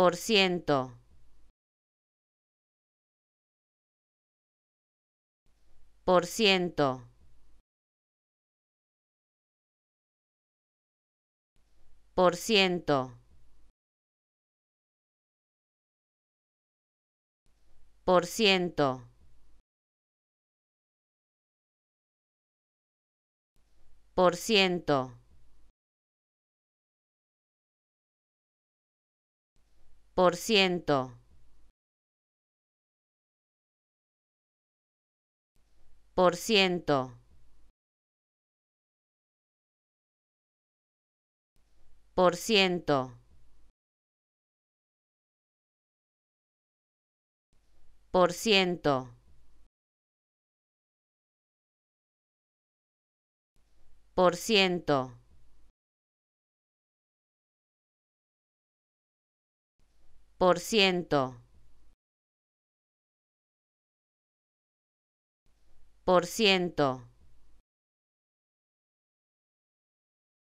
por ciento. Por ciento. Por ciento. Por ciento. Por ciento. por ciento por ciento por ciento por ciento por ciento por ciento por ciento